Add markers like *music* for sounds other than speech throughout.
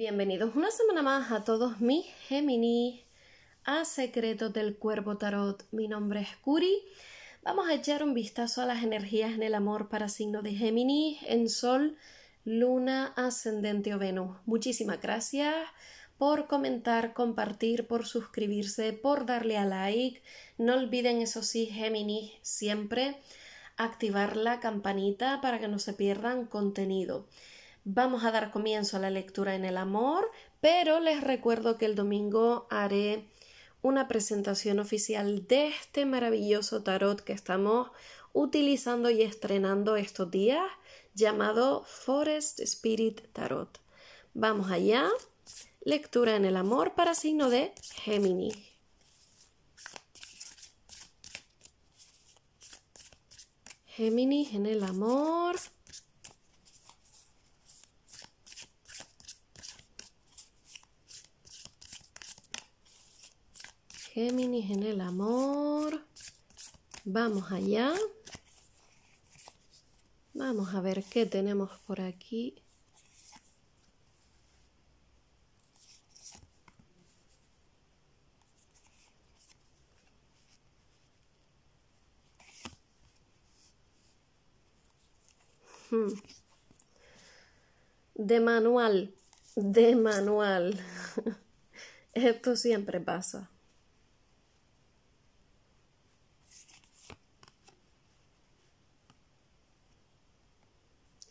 Bienvenidos una semana más a todos mis Gemini a Secretos del Cuervo Tarot. Mi nombre es Curi. Vamos a echar un vistazo a las energías en el amor para signo de Géminis en Sol, Luna, Ascendente o Venus. Muchísimas gracias por comentar, compartir, por suscribirse, por darle a like. No olviden eso sí, Géminis, siempre activar la campanita para que no se pierdan contenido. Vamos a dar comienzo a la lectura en el amor, pero les recuerdo que el domingo haré una presentación oficial de este maravilloso tarot que estamos utilizando y estrenando estos días, llamado Forest Spirit Tarot. Vamos allá. Lectura en el amor para signo de Géminis. Géminis en el amor. Géminis en el amor. Vamos allá. Vamos a ver qué tenemos por aquí. Hmm. De manual, de manual. *laughs* Esto siempre pasa.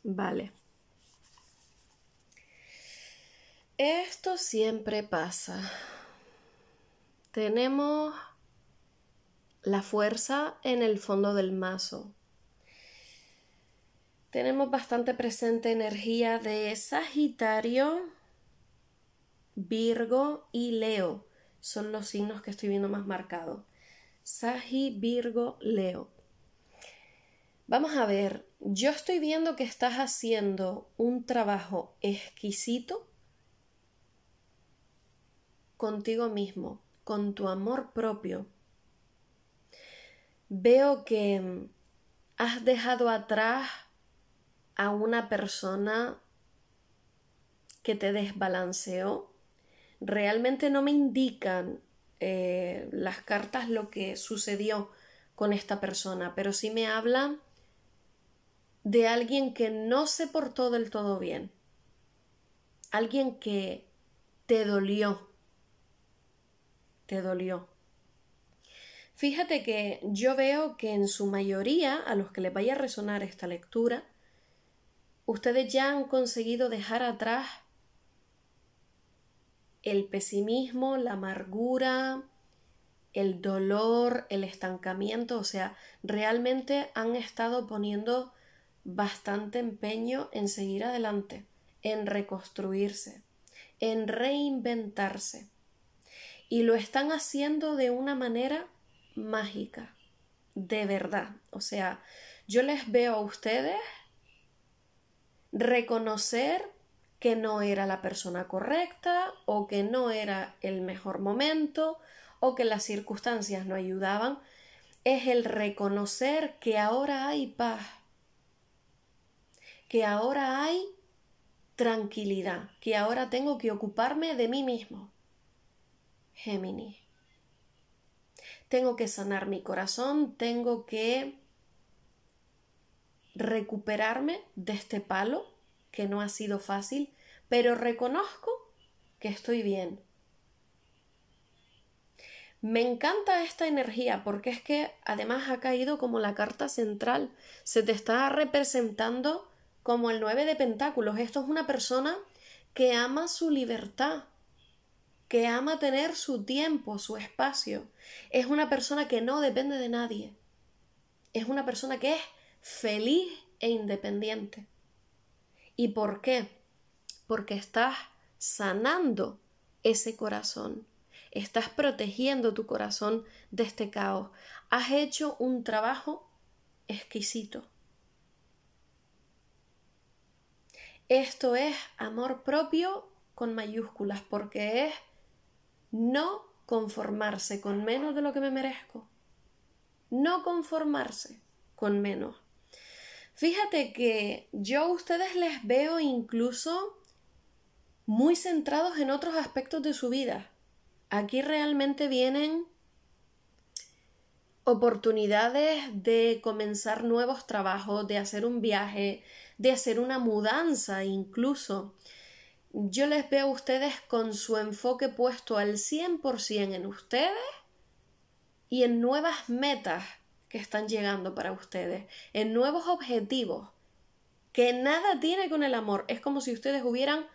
Vale. Esto siempre pasa. Tenemos la fuerza en el fondo del mazo. Tenemos bastante presente energía de Sagitario, Virgo y Leo. Son los signos que estoy viendo más marcados. Sagi, Virgo, Leo. Vamos a ver, yo estoy viendo que estás haciendo un trabajo exquisito contigo mismo, con tu amor propio. Veo que mm, has dejado atrás a una persona que te desbalanceó. Realmente no me indican eh, las cartas lo que sucedió con esta persona, pero sí me hablan de alguien que no se portó del todo bien, alguien que te dolió, te dolió. Fíjate que yo veo que en su mayoría, a los que les vaya a resonar esta lectura, ustedes ya han conseguido dejar atrás el pesimismo, la amargura, el dolor, el estancamiento, o sea, realmente han estado poniendo bastante empeño en seguir adelante, en reconstruirse, en reinventarse. Y lo están haciendo de una manera mágica, de verdad. O sea, yo les veo a ustedes reconocer que no era la persona correcta o que no era el mejor momento o que las circunstancias no ayudaban, es el reconocer que ahora hay paz, que ahora hay tranquilidad, que ahora tengo que ocuparme de mí mismo. Géminis. Tengo que sanar mi corazón, tengo que recuperarme de este palo, que no ha sido fácil, pero reconozco que estoy bien. Me encanta esta energía porque es que además ha caído como la carta central. Se te está representando como el 9 de Pentáculos. Esto es una persona que ama su libertad, que ama tener su tiempo, su espacio. Es una persona que no depende de nadie. Es una persona que es feliz e independiente. ¿Y por qué? Porque estás sanando ese corazón. Estás protegiendo tu corazón de este caos. Has hecho un trabajo exquisito. Esto es amor propio con mayúsculas, porque es no conformarse con menos de lo que me merezco. No conformarse con menos. Fíjate que yo a ustedes les veo incluso muy centrados en otros aspectos de su vida. Aquí realmente vienen oportunidades de comenzar nuevos trabajos, de hacer un viaje, de hacer una mudanza incluso. Yo les veo a ustedes con su enfoque puesto al 100% en ustedes y en nuevas metas que están llegando para ustedes, en nuevos objetivos que nada tiene con el amor. Es como si ustedes hubieran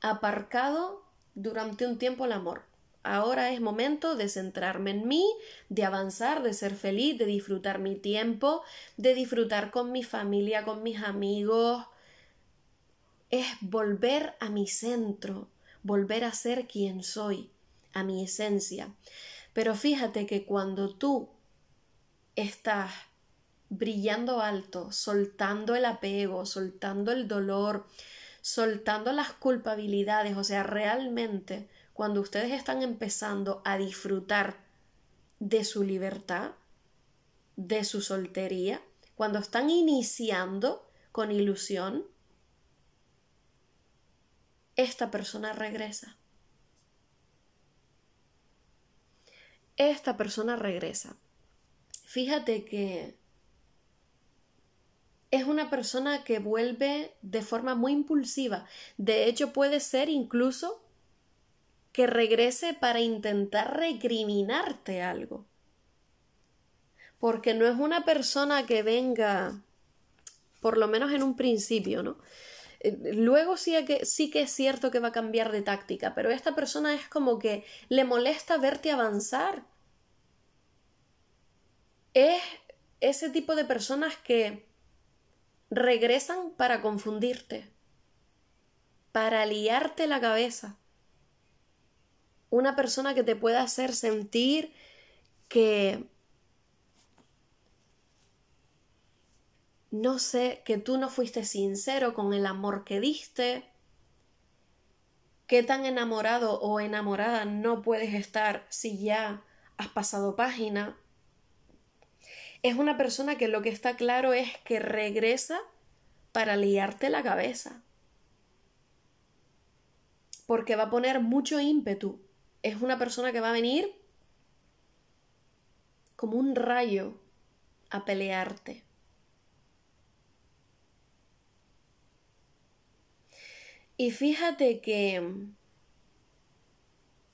aparcado durante un tiempo el amor ahora es momento de centrarme en mí, de avanzar, de ser feliz, de disfrutar mi tiempo, de disfrutar con mi familia, con mis amigos. Es volver a mi centro, volver a ser quien soy, a mi esencia. Pero fíjate que cuando tú estás brillando alto, soltando el apego, soltando el dolor, soltando las culpabilidades, o sea, realmente cuando ustedes están empezando a disfrutar de su libertad, de su soltería, cuando están iniciando con ilusión, esta persona regresa. Esta persona regresa. Fíjate que es una persona que vuelve de forma muy impulsiva. De hecho, puede ser incluso que regrese para intentar recriminarte algo. Porque no es una persona que venga, por lo menos en un principio, ¿no? Eh, luego sí que, sí que es cierto que va a cambiar de táctica, pero esta persona es como que le molesta verte avanzar. Es ese tipo de personas que regresan para confundirte, para liarte la cabeza una persona que te pueda hacer sentir que no sé, que tú no fuiste sincero con el amor que diste, qué tan enamorado o enamorada no puedes estar si ya has pasado página. Es una persona que lo que está claro es que regresa para liarte la cabeza. Porque va a poner mucho ímpetu es una persona que va a venir como un rayo a pelearte. Y fíjate que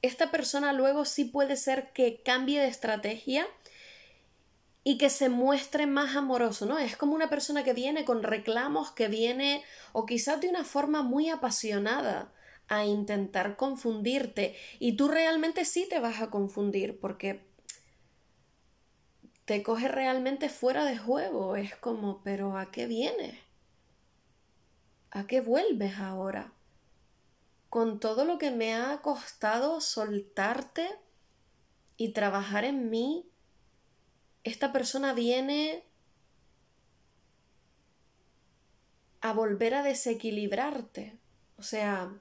esta persona luego sí puede ser que cambie de estrategia y que se muestre más amoroso, ¿no? Es como una persona que viene con reclamos, que viene o quizás de una forma muy apasionada, a intentar confundirte y tú realmente sí te vas a confundir porque te coge realmente fuera de juego. Es como, pero ¿a qué vienes? ¿A qué vuelves ahora? Con todo lo que me ha costado soltarte y trabajar en mí, esta persona viene a volver a desequilibrarte. O sea,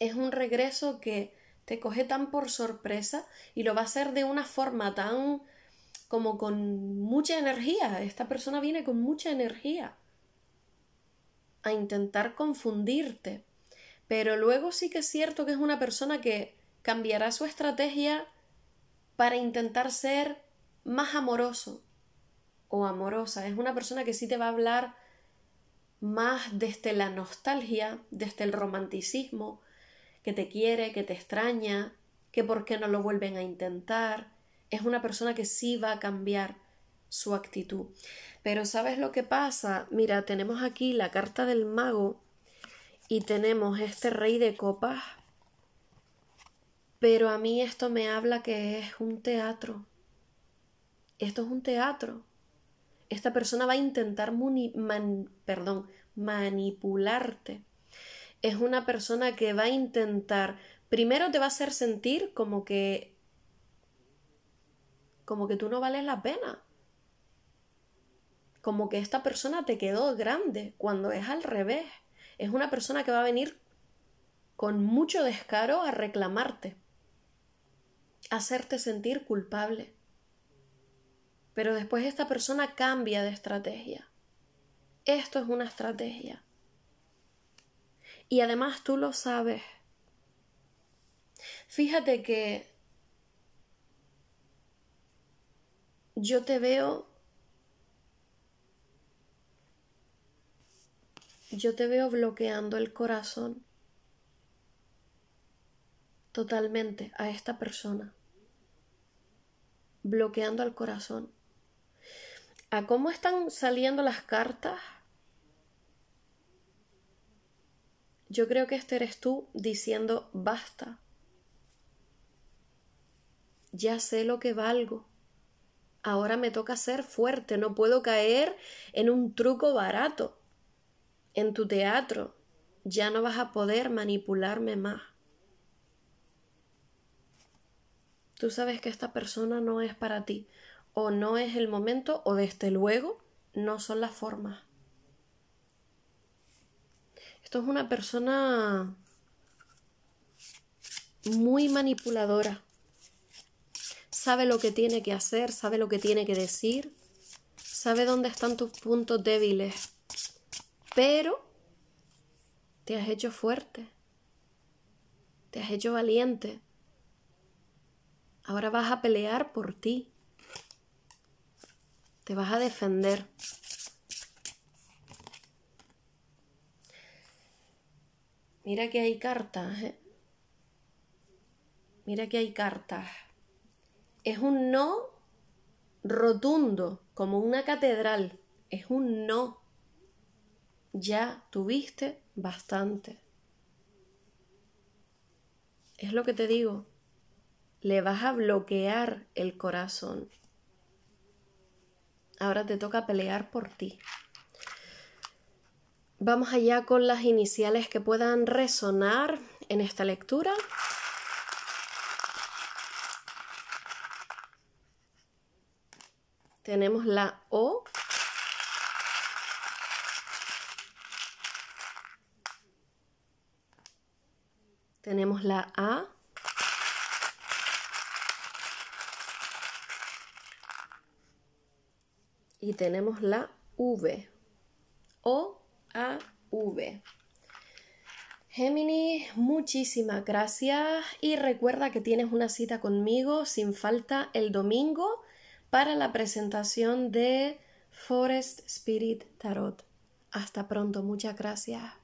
es un regreso que te coge tan por sorpresa y lo va a hacer de una forma tan como con mucha energía. Esta persona viene con mucha energía a intentar confundirte. Pero luego sí que es cierto que es una persona que cambiará su estrategia para intentar ser más amoroso o amorosa. Es una persona que sí te va a hablar más desde la nostalgia, desde el romanticismo, que te quiere, que te extraña, que por qué no lo vuelven a intentar. Es una persona que sí va a cambiar su actitud. Pero ¿sabes lo que pasa? Mira, tenemos aquí la carta del mago y tenemos este rey de copas. Pero a mí esto me habla que es un teatro. Esto es un teatro. Esta persona va a intentar perdón, manipularte es una persona que va a intentar, primero te va a hacer sentir como que como que tú no vales la pena. Como que esta persona te quedó grande cuando es al revés. Es una persona que va a venir con mucho descaro a reclamarte, a hacerte sentir culpable. Pero después esta persona cambia de estrategia. Esto es una estrategia. Y además tú lo sabes. Fíjate que yo te veo, yo te veo bloqueando el corazón totalmente a esta persona, bloqueando el corazón. A cómo están saliendo las cartas, Yo creo que este eres tú diciendo basta. Ya sé lo que valgo. Ahora me toca ser fuerte, no puedo caer en un truco barato. En tu teatro ya no vas a poder manipularme más. Tú sabes que esta persona no es para ti, o no es el momento, o desde luego no son las formas. Esto es una persona muy manipuladora. Sabe lo que tiene que hacer, sabe lo que tiene que decir, sabe dónde están tus puntos débiles, pero te has hecho fuerte, te has hecho valiente. Ahora vas a pelear por ti, te vas a defender. Mira que hay cartas. ¿eh? Mira que hay cartas. Es un no rotundo, como una catedral. Es un no. Ya tuviste bastante. Es lo que te digo. Le vas a bloquear el corazón. Ahora te toca pelear por ti. Vamos allá con las iniciales que puedan resonar en esta lectura. Tenemos la O. Tenemos la A. Y tenemos la V. O a-V. muchísimas gracias y recuerda que tienes una cita conmigo sin falta el domingo para la presentación de Forest Spirit Tarot. Hasta pronto, muchas gracias.